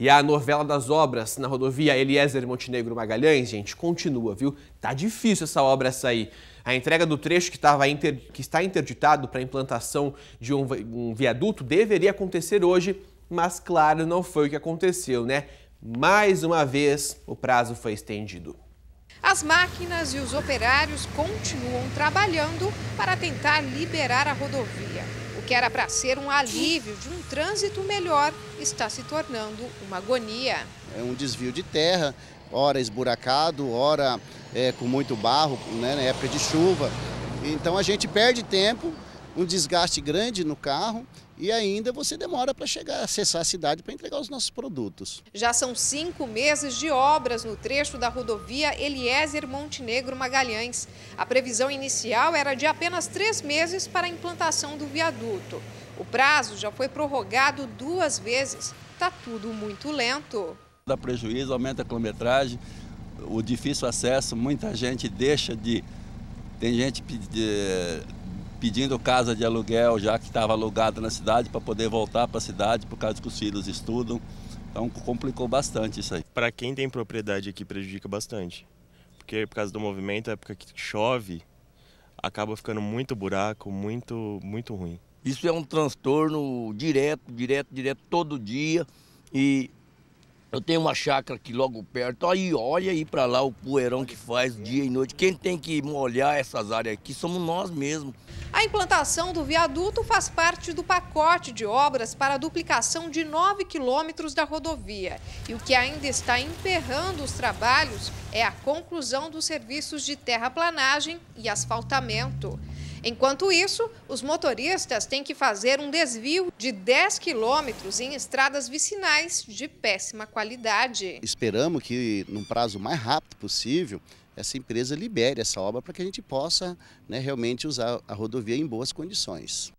E a novela das obras na rodovia Eliezer Montenegro Magalhães, gente, continua, viu? Tá difícil essa obra sair. A entrega do trecho que, tava inter... que está interditado para implantação de um viaduto deveria acontecer hoje, mas claro, não foi o que aconteceu, né? Mais uma vez, o prazo foi estendido. As máquinas e os operários continuam trabalhando para tentar liberar a rodovia que era para ser um alívio de um trânsito melhor, está se tornando uma agonia. É um desvio de terra, ora esburacado, ora é, com muito barro, né, na época de chuva. Então a gente perde tempo um desgaste grande no carro e ainda você demora para chegar, acessar a cidade para entregar os nossos produtos. Já são cinco meses de obras no trecho da rodovia Eliezer Montenegro Magalhães. A previsão inicial era de apenas três meses para a implantação do viaduto. O prazo já foi prorrogado duas vezes. Está tudo muito lento. Dá prejuízo, aumenta a quilometragem, o difícil acesso, muita gente deixa de... Tem gente pedindo casa de aluguel, já que estava alugada na cidade, para poder voltar para a cidade, por causa que os filhos estudam. Então complicou bastante isso aí. Para quem tem propriedade aqui prejudica bastante. Porque por causa do movimento, a época que chove, acaba ficando muito buraco, muito, muito ruim. Isso é um transtorno direto, direto, direto, todo dia. E eu tenho uma chácara aqui logo perto, aí olha aí para lá o poeirão que faz dia e noite. Quem tem que molhar essas áreas aqui somos nós mesmos. A implantação do viaduto faz parte do pacote de obras para a duplicação de 9 quilômetros da rodovia. E o que ainda está emperrando os trabalhos é a conclusão dos serviços de terraplanagem e asfaltamento. Enquanto isso, os motoristas têm que fazer um desvio de 10 quilômetros em estradas vicinais de péssima qualidade. Esperamos que, num prazo mais rápido possível, essa empresa libere essa obra para que a gente possa né, realmente usar a rodovia em boas condições.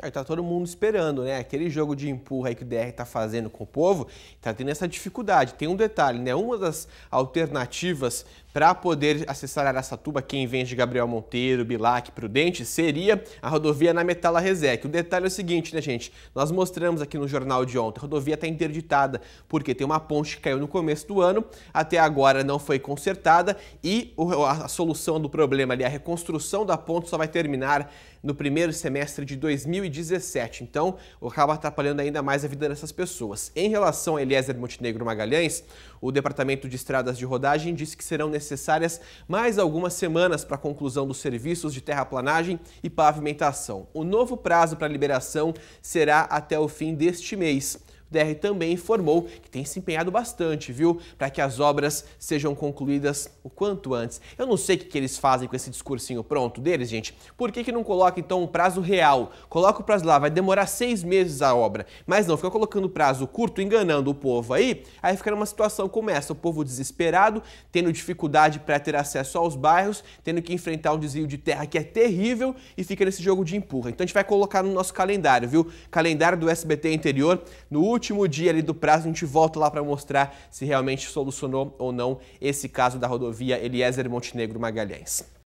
Aí tá todo mundo esperando, né? Aquele jogo de empurra aí que o DR tá fazendo com o povo, tá tendo essa dificuldade. Tem um detalhe, né? Uma das alternativas para poder acessar Aracatuba, quem vem de Gabriel Monteiro, Bilac, Prudente, seria a rodovia na Metala Resec. O detalhe é o seguinte, né, gente? Nós mostramos aqui no jornal de ontem, a rodovia está interditada, porque tem uma ponte que caiu no começo do ano, até agora não foi consertada e a solução do problema ali, a reconstrução da ponte só vai terminar no primeiro semestre de 2020. 2017. Então, o acaba tá atrapalhando ainda mais a vida dessas pessoas. Em relação a Eliezer Montenegro Magalhães, o Departamento de Estradas de Rodagem disse que serão necessárias mais algumas semanas para a conclusão dos serviços de terraplanagem e pavimentação. O novo prazo para liberação será até o fim deste mês. O DR também informou que tem se empenhado bastante, viu, para que as obras sejam concluídas o quanto antes. Eu não sei o que, que eles fazem com esse discursinho pronto deles, gente. Por que, que não coloca, então, um prazo real? Coloca o prazo lá, vai demorar seis meses a obra. Mas não, fica colocando prazo curto, enganando o povo aí, aí fica numa situação como essa, o povo desesperado, tendo dificuldade para ter acesso aos bairros, tendo que enfrentar um desvio de terra que é terrível e fica nesse jogo de empurra. Então a gente vai colocar no nosso calendário, viu? Calendário do SBT Interior, no último último dia ali do prazo, a gente volta lá para mostrar se realmente solucionou ou não esse caso da rodovia Eliezer Montenegro Magalhães.